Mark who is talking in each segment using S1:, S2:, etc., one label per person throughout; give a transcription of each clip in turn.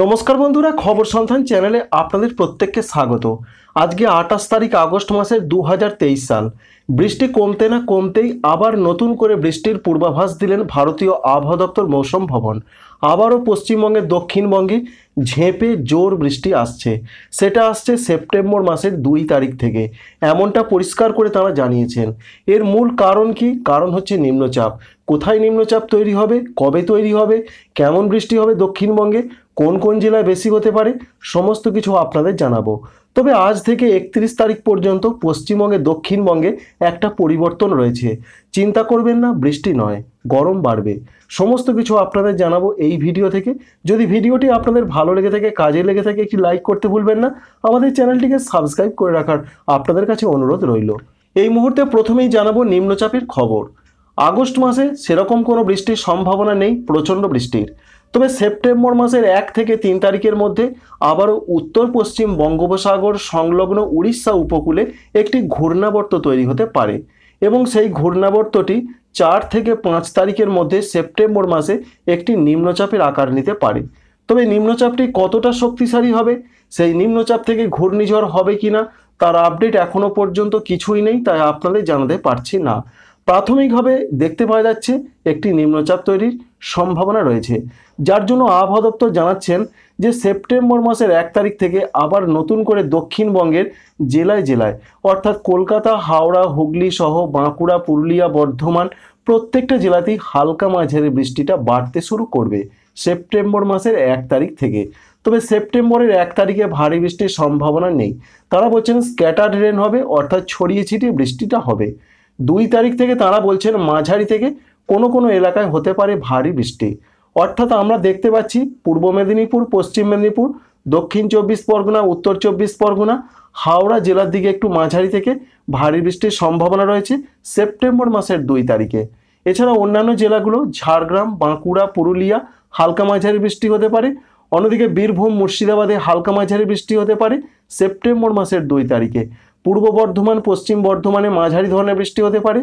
S1: নমস্কার বন্ধুরা খবর সন্ধান চ্যানেলে আপনাদের প্রত্যেককে স্বাগত আজকে আঠাশ তারিখ আগস্ট মাসের দু সাল বৃষ্টি কমতে না কমতেই আবার নতুন করে বৃষ্টির পূর্বাভাস দিলেন ভারতীয় আবহাওয়া দপ্তর মৌসুম ভবন আবারও পশ্চিমবঙ্গের দক্ষিণবঙ্গে ঝেঁপে জোর বৃষ্টি আসছে সেটা আসছে সেপ্টেম্বর মাসের দুই তারিখ থেকে এমনটা পরিষ্কার করে তারা জানিয়েছেন এর মূল কারণ কি কারণ হচ্ছে নিম্নচাপ কোথায় নিম্নচাপ তৈরি হবে কবে তৈরি হবে কেমন বৃষ্টি হবে দক্ষিণবঙ্গে কোন কোন জেলায় বেশি হতে পারে সমস্ত কিছু আপনাদের জানাবো তবে আজ থেকে একত্রিশ তারিখ পর্যন্ত পশ্চিমবঙ্গে দক্ষিণবঙ্গে একটা পরিবর্তন রয়েছে চিন্তা করবেন না বৃষ্টি নয় গরম বাড়বে সমস্ত কিছু আপনাদের জানাবো এই ভিডিও থেকে যদি ভিডিওটি আপনাদের ভালো লেগে থাকে কাজে লেগে থাকে একটি লাইক করতে ভুলবেন না আমাদের চ্যানেলটিকে সাবস্ক্রাইব করে রাখার আপনাদের কাছে অনুরোধ রইল এই মুহূর্তে প্রথমেই জানাবো নিম্নচাপের খবর আগস্ট মাসে সেরকম কোনো বৃষ্টির সম্ভাবনা নেই প্রচণ্ড বৃষ্টির তবে সেপ্টেম্বর মাসের এক থেকে তিন তারিখের মধ্যে আবারও উত্তর পশ্চিম বঙ্গোপসাগর সংলগ্ন উড়িষ্যা উপকূলে একটি ঘূর্ণাবর্ত তৈরি হতে পারে এবং সেই ঘূর্ণাবর্তটি চার থেকে পাঁচ তারিখের মধ্যে সেপ্টেম্বর মাসে একটি নিম্নচাপের আকার নিতে পারে তবে নিম্নচাপটি কতটা শক্তিশালী হবে সেই নিম্নচাপ থেকে ঘূর্ণিঝড় হবে কি না তার আপডেট এখনও পর্যন্ত কিছুই নেই তাই আপনাদের জানাতে পারছি না প্রাথমিকভাবে দেখতে পাওয়া যাচ্ছে একটি নিম্নচাপ তৈরির সম্ভাবনা রয়েছে যার জন্য আবহাওয়া দপ্তর জানাচ্ছেন যে সেপ্টেম্বর মাসের এক তারিখ থেকে আবার নতুন করে দক্ষিণবঙ্গের জেলায় জেলায় অর্থাৎ কলকাতা হাওড়া হুগলি সহ বাঁকুড়া পুরুলিয়া বর্ধমান প্রত্যেকটা জেলাতেই হালকা মাঝারি বৃষ্টিটা বাড়তে শুরু করবে সেপ্টেম্বর মাসের এক তারিখ থেকে তবে সেপ্টেম্বরের এক তারিখে ভারী বৃষ্টির সম্ভাবনা নেই তারা বলছেন স্ক্যাটার্ড রেন হবে অর্থাৎ ছড়িয়ে ছিটিয়ে বৃষ্টিটা হবে দুই তারিখ থেকে তারা বলছেন মাঝারি থেকে কোনো কোনো এলাকায় হতে পারে ভারী বৃষ্টি অর্থাৎ আমরা দেখতে পাচ্ছি পূর্ব মেদিনীপুর পশ্চিম মেদিনীপুর দক্ষিণ চব্বিশ পরগনা উত্তর চব্বিশ পরগনা হাওড়া জেলার দিকে একটু মাঝারি থেকে ভারী বৃষ্টির সম্ভাবনা রয়েছে সেপ্টেম্বর মাসের দুই তারিখে এছাড়া অন্যান্য জেলাগুলো ঝাড়গ্রাম বাঁকুড়া পুরুলিয়া হালকা মাঝারি বৃষ্টি হতে পারে অন্যদিকে বীরভূম মুর্শিদাবাদে হালকা মাঝারি বৃষ্টি হতে পারে সেপ্টেম্বর মাসের দুই তারিখে পূর্ব বর্ধমান পশ্চিম বর্ধমানে মাঝারি ধরনের বৃষ্টি হতে পারে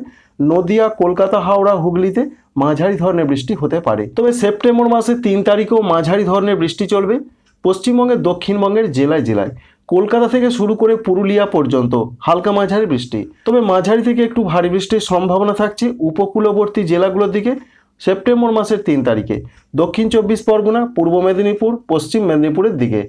S1: নদিয়া কলকাতা হাওড়া হুগলিতে মাঝারি ধরনের বৃষ্টি হতে পারে তবে সেপ্টেম্বর মাসে তিন তারিখেও মাঝারি ধরনের বৃষ্টি চলবে পশ্চিমবঙ্গের দক্ষিণবঙ্গের জেলায় জেলায় কলকাতা থেকে শুরু করে পুরুলিয়া পর্যন্ত হালকা মাঝারি বৃষ্টি তবে মাঝারি থেকে একটু ভারী বৃষ্টির সম্ভাবনা থাকছে উপকূলবর্তী জেলাগুলোর দিকে সেপ্টেম্বর মাসের তিন তারিখে দক্ষিণ চব্বিশ পরগনা পূর্ব মেদিনীপুর পশ্চিম মেদিনীপুরের দিকে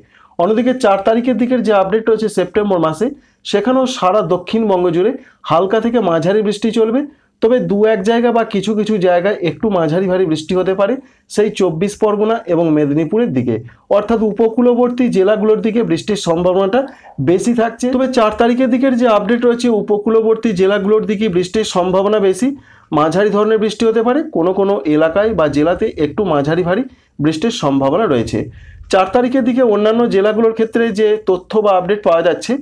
S1: অন্যদিকে চার তারিখের দিকের যে আপডেট রয়েছে সেপ্টেম্বর মাসে সেখানেও সারা দক্ষিণবঙ্গ জুড়ে হালকা থেকে মাঝারি বৃষ্টি চলবে তবে দু এক জায়গা বা কিছু কিছু জায়গায় একটু মাঝারি ভারী বৃষ্টি হতে পারে সেই চব্বিশ পরগনা এবং মেদিনীপুরের দিকে অর্থাৎ উপকূলবর্তী জেলাগুলোর দিকে বৃষ্টির সম্ভাবনাটা বেশি থাকছে তবে চার তারিখের দিকের যে আপডেট রয়েছে উপকূলবর্তী জেলাগুলোর দিকে বৃষ্টির সম্ভাবনা বেশি মাঝারি ধরনের বৃষ্টি হতে পারে কোনো কোনো এলাকায় বা জেলাতে একটু মাঝারি ভারী বৃষ্টির সম্ভাবনা রয়েছে চার তারিখের দিকে অন্যান্য জেলাগুলোর ক্ষেত্রে যে তথ্য বা আপডেট পাওয়া যাচ্ছে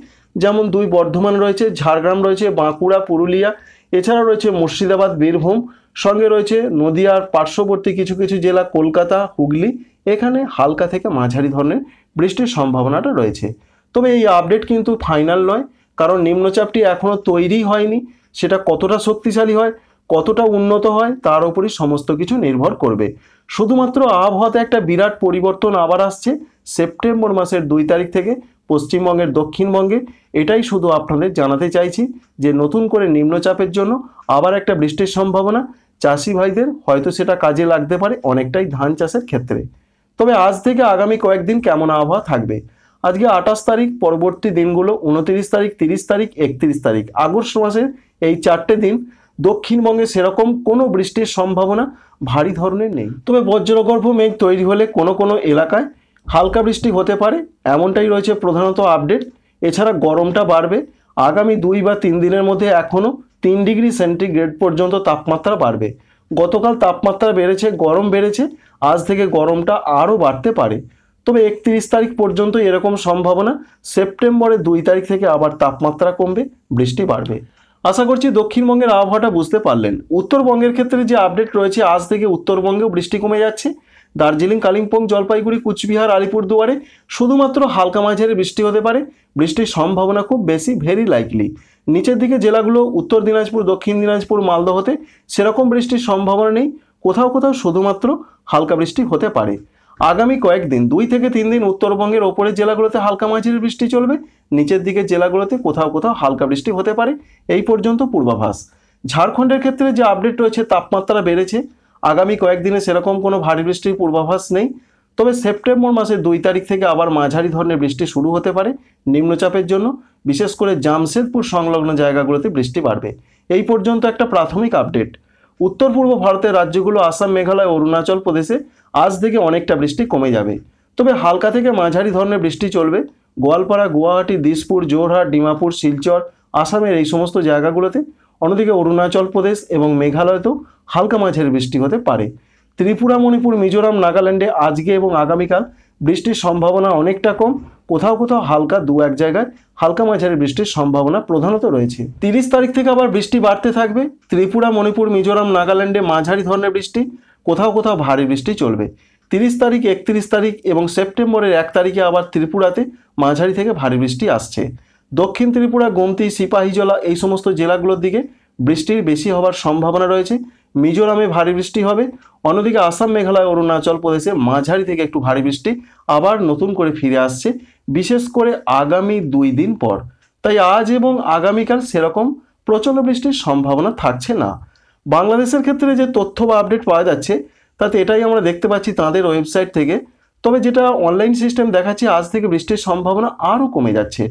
S1: যেমন দুই বর্ধমান রয়েছে ঝাড়গ্রাম রয়েছে বাঁকুড়া পুরুলিয়া এছাড়া রয়েছে মুর্শিদাবাদ বীরভূম সঙ্গে রয়েছে নদিয়ার পার্শ্ববর্তী কিছু কিছু জেলা কলকাতা হুগলি এখানে হালকা থেকে মাঝারি ধরনের বৃষ্টির সম্ভাবনাটা রয়েছে তবে এই আপডেট কিন্তু ফাইনাল নয় কারণ নিম্নচাপটি এখনও তৈরি হয়নি সেটা কতটা শক্তিশালী হয় কতটা উন্নত হয় তার উপরই সমস্ত কিছু নির্ভর করবে শুধুমাত্র আবহাওয়াতে একটা বিরাট পরিবর্তন আবার আসছে সেপ্টেম্বর মাসের দুই তারিখ থেকে পশ্চিমবঙ্গের দক্ষিণবঙ্গে এটাই শুধু আপনাদের জানাতে চাইছি যে নতুন করে নিম্নচাপের জন্য আবার একটা বৃষ্টির সম্ভাবনা চাষি ভাইদের হয়তো সেটা কাজে লাগতে পারে অনেকটাই ধান চাষের ক্ষেত্রে তবে আজ থেকে আগামী কয়েকদিন কেমন আবহাওয়া থাকবে আজকে আঠাশ তারিখ পরবর্তী দিনগুলো উনতিরিশ তারিখ তিরিশ তারিখ একত্রিশ তারিখ আগস্ট মাসের এই চারটে দিন দক্ষিণবঙ্গে সেরকম কোনো বৃষ্টির সম্ভাবনা ভারী ধরনের নেই তবে বজ্রগর্ভ মেঘ তৈরি হলে কোনো কোনো এলাকায় হালকা বৃষ্টি হতে পারে এমনটাই রয়েছে প্রধানত আপডেট এছাড়া গরমটা বাড়বে আগামী দুই বা তিন দিনের মধ্যে এখনও তিন ডিগ্রি সেন্টিগ্রেড পর্যন্ত তাপমাত্রা বাড়বে গতকাল তাপমাত্রা বেড়েছে গরম বেড়েছে আজ থেকে গরমটা আরও বাড়তে পারে তবে একত্রিশ তারিখ পর্যন্ত এরকম সম্ভাবনা সেপ্টেম্বরে দুই তারিখ থেকে আবার তাপমাত্রা কমবে বৃষ্টি বাড়বে আশা করছি দক্ষিণবঙ্গের আবহাওয়াটা বুঝতে পারলেন উত্তরবঙ্গের ক্ষেত্রে যে আপডেট রয়েছে আজ থেকে উত্তরবঙ্গেও বৃষ্টি কমে যাচ্ছে দার্জিলিং কালিম্পং জলপাইগুড়ি কুচবিহার আলিপুরদুয়ারে শুধুমাত্র হালকা মাঝারি বৃষ্টি হতে পারে বৃষ্টির সম্ভাবনা খুব বেশি ভেরি লাইকলি নিচের দিকে জেলাগুলো উত্তর দিনাজপুর দক্ষিণ দিনাজপুর মালদহতে সেরকম বৃষ্টির সম্ভাবনা নেই কোথাও কোথাও শুধুমাত্র হালকা বৃষ্টি হতে পারে আগামী কয়েকদিন দুই থেকে তিন দিন উত্তরবঙ্গের ওপরের জেলাগুলোতে হালকা মাঝারি বৃষ্টি চলবে নিচের দিকে জেলাগুলোতে কোথাও কোথাও হালকা বৃষ্টি হতে পারে এই পর্যন্ত পূর্বাভাস ঝাড়খণ্ডের ক্ষেত্রে যে আপডেট রয়েছে তাপমাত্রা বেড়েছে আগামী কয়েকদিনে সেরকম কোনো ভারী বৃষ্টির পূর্বাভাস নেই তবে সেপ্টেম্বর মাসের দুই তারিখ থেকে আবার মাঝারি ধরনের বৃষ্টি শুরু হতে পারে নিম্নচাপের জন্য বিশেষ করে জামশেদপুর সংলগ্ন জায়গাগুলোতে বৃষ্টি বাড়বে এই পর্যন্ত একটা প্রাথমিক আপডেট উত্তর পূর্ব ভারতের রাজ্যগুলো আসাম মেঘালয় অরুণাচল প্রদেশে আজ থেকে অনেকটা বৃষ্টি কমে যাবে তবে হালকা থেকে মাঝারি ধরনের বৃষ্টি চলবে গোয়ালপাড়া গুয়াহাটি দিসপুর জোরহাট ডিমাপুর শিলচর আসামের এই সমস্ত জায়গাগুলোতে অন্যদিকে অরুণাচল প্রদেশ এবং মেঘালয়তেও হালকা মাঝের বৃষ্টি হতে পারে ত্রিপুরা মণিপুর মিজোরাম নাগাল্যান্ডে আজকে এবং আগামীকাল বৃষ্টির সম্ভাবনা অনেকটা কম কোথাও কোথাও হালকা দু এক জায়গায় হালকা মাঝারি বৃষ্টির সম্ভাবনা প্রধানত রয়েছে তিরিশ তারিখ থেকে আবার বৃষ্টি বাড়তে থাকবে ত্রিপুরা মণিপুর মিজোরাম নাগাল্যান্ডে মাঝারি ধরনের বৃষ্টি কোথাও কোথাও ভারী বৃষ্টি চলবে তিরিশ তারিখ একত্রিশ তারিখ এবং সেপ্টেম্বরের এক তারিখে আবার ত্রিপুরাতে মাঝারি থেকে ভারী বৃষ্টি আসছে দক্ষিণ ত্রিপুরা গোমতি সিপাহীজলা এই সমস্ত জেলাগুলোর দিকে বৃষ্টির বেশি হওয়ার সম্ভাবনা রয়েছে মিজোরামে ভারী বৃষ্টি হবে অন্যদিকে আসাম মেঘালয় অরুণাচল প্রদেশে মাঝারি থেকে একটু ভারী বৃষ্টি আবার নতুন করে ফিরে আসছে বিশেষ করে আগামী দুই দিন পর তাই আজ এবং আগামীকাল সেরকম প্রচণ্ড বৃষ্টির সম্ভাবনা থাকছে না বাংলাদেশের ক্ষেত্রে যে তথ্য বা আপডেট পাওয়া যাচ্ছে তাতে এটাই আমরা দেখতে পাচ্ছি তাঁদের ওয়েবসাইট থেকে তবে যেটা অনলাইন সিস্টেম দেখাচ্ছে আজ থেকে বৃষ্টির সম্ভাবনা আরও কমে যাচ্ছে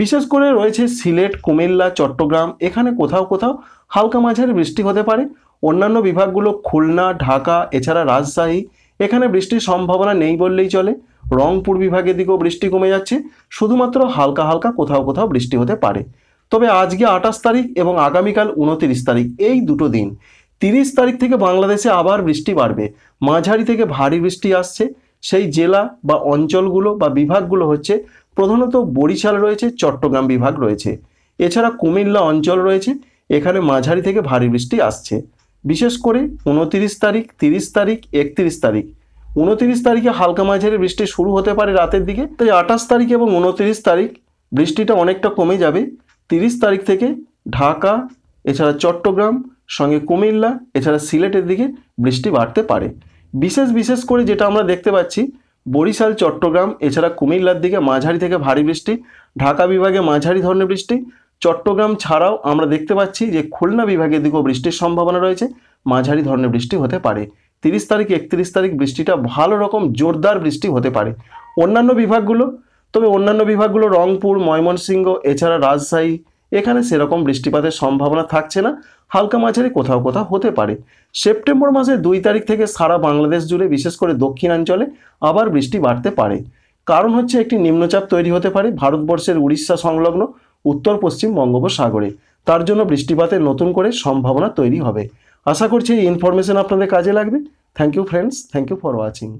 S1: বিশেষ করে রয়েছে সিলেট কুমিল্লা চট্টগ্রাম এখানে কোথাও কোথাও হালকা মাঝারি বৃষ্টি হতে পারে অন্যান্য বিভাগগুলো খুলনা ঢাকা এছাড়া রাজশাহী এখানে বৃষ্টির সম্ভাবনা নেই বললেই চলে রংপুর বিভাগের দিকেও বৃষ্টি কমে যাচ্ছে শুধুমাত্র হালকা হালকা কোথাও কোথাও বৃষ্টি হতে পারে তবে আজকে আঠাশ তারিখ এবং আগামীকাল উনতিরিশ তারিখ এই দুটো দিন তিরিশ তারিখ থেকে বাংলাদেশে আবার বৃষ্টি বাড়বে মাঝারি থেকে ভারী বৃষ্টি আসছে সেই জেলা বা অঞ্চলগুলো বা বিভাগগুলো হচ্ছে প্রধানত বরিশাল রয়েছে চট্টগ্রাম বিভাগ রয়েছে এছাড়া কুমিল্লা অঞ্চল রয়েছে এখানে মাঝারি থেকে ভারী বৃষ্টি আসছে বিশেষ করে উনতিরিশ তারিখ তিরিশ তারিখ একত্রিশ তারিখ উনতিরিশ তারিখে হালকা মাঝারি বৃষ্টি শুরু হতে পারে রাতের দিকে তাই আঠাশ তারিখ এবং উনতিরিশ তারিখ বৃষ্টিটা অনেকটা কমে যাবে তিরিশ তারিখ থেকে ঢাকা এছাড়া চট্টগ্রাম সঙ্গে কুমিল্লা এছাড়া সিলেটের দিকে বৃষ্টি বাড়তে পারে বিশেষ বিশেষ করে যেটা আমরা দেখতে পাচ্ছি বরিশাল চট্টগ্রাম এছাড়া কুমিল্লার দিকে মাঝারি থেকে ভারী বৃষ্টি ঢাকা বিভাগে মাঝারি ধরনের বৃষ্টি চট্টগ্রাম ছাড়াও আমরা দেখতে পাচ্ছি যে খুলনা বিভাগের দিকেও বৃষ্টির সম্ভাবনা রয়েছে মাঝারি ধরনের বৃষ্টি হতে পারে তিরিশ তারিখ একত্রিশ তারিখ বৃষ্টিটা ভালো রকম জোরদার বৃষ্টি হতে পারে অন্যান্য বিভাগগুলো তবে অন্যান্য বিভাগগুলো রংপুর ময়মনসিংহ এছাড়া রাজশাহী এখানে সেরকম বৃষ্টিপাতের সম্ভাবনা থাকছে না হালকা মাঝারি কোথাও কোথাও হতে পারে সেপ্টেম্বর মাসের দুই তারিখ থেকে সারা বাংলাদেশ জুড়ে বিশেষ করে দক্ষিণাঞ্চলে আবার বৃষ্টি বাড়তে পারে কারণ হচ্ছে একটি নিম্নচাপ তৈরি হতে পারে ভারতবর্ষের উড়িষ্যা সংলগ্ন উত্তর পশ্চিম বঙ্গোপসাগরে তার জন্য বৃষ্টিপাতের নতুন করে সম্ভাবনা তৈরি হবে আশা করছি এই ইনফরমেশন আপনাদের কাজে লাগবে thank you friends thank you for watching